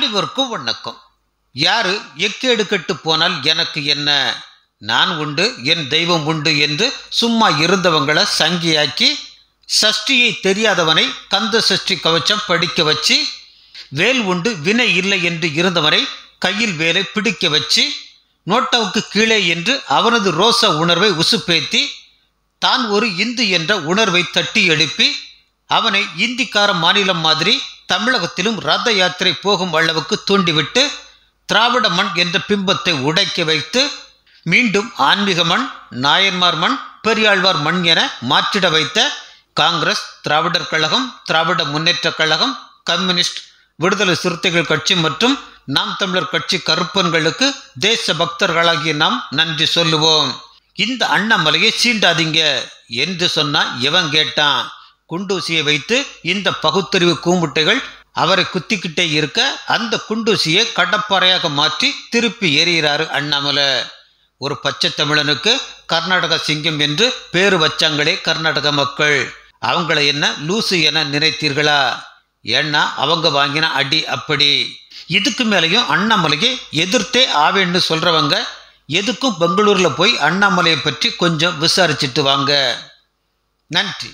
அனைவருக்கும் வணக்கம் யாரு எடுக்கட்டு போனால் எனக்கு என்ன நான் உண்டு என் தெய்வம் உண்டு என்று சும்மா இருந்தவங்களை சங்கியாக்கி சஷ்டியை தெரியாதவனை கந்த சஷ்டி கவச்சம் படிக்க வச்சு வேல் உண்டு வினை இல்லை என்று இருந்தவனை கையில் வேலை பிடிக்க வச்சு நோட்டாவுக்கு கீழே என்று அவனது ரோச உணர்வை உசுப்பேத்தி தான் ஒரு இந்து என்ற உணர்வை தட்டி எழுப்பி அவனை இந்திக்கார மாநிலம் மாதிரி தமிழகத்திலும் ரத யாத்திரை போகும் அளவுக்கு தூண்டிவிட்டு திராவிட மண் என்ற பிம்பத்தை உடைக்க வைத்து மீண்டும் ஆன்மீக மண் நாயன்மார் மண் பெரியாழ்வார் மண் என மாற்றிட வைத்த காங்கிரஸ் திராவிடர் கழகம் திராவிட முன்னேற்றக் கழகம் கம்யூனிஸ்ட் விடுதலை சிறுத்தைகள் கட்சி மற்றும் நாம் தமிழர் கட்சி கருப்பன்களுக்கு தேச பக்தர்களாகிய நாம் நன்றி சொல்லுவோம் இந்த அண்ணாமலையை சீண்டாதீங்க என்று சொன்னா இவன் கேட்டான் குண்டூசியை வைத்து இந்த பகுத்தறிவு கூம்புட்டைகள் அவரை குத்திக்கிட்டே இருக்க அந்த குண்டூசியை கடப்பாறையாக மாற்றி திருப்பி எறிகிறாரு அண்ணாமலை ஒரு பச்சை தமிழனுக்கு கர்நாடக சிங்கம் என்று பேரு வச்சாங்களே கர்நாடக மக்கள் அவங்கள என்ன லூசு என நினைத்தீர்களா ஏன்னா அவங்க வாங்கின அடி அப்படி இதுக்கு மேலேயும் அண்ணாமலையை எதிர்த்தே ஆவேன்னு சொல்கிறவங்க எதுக்கும் பெங்களூரில் போய் அண்ணாமலையை பற்றி கொஞ்சம் விசாரிச்சுட்டு வாங்க நன்றி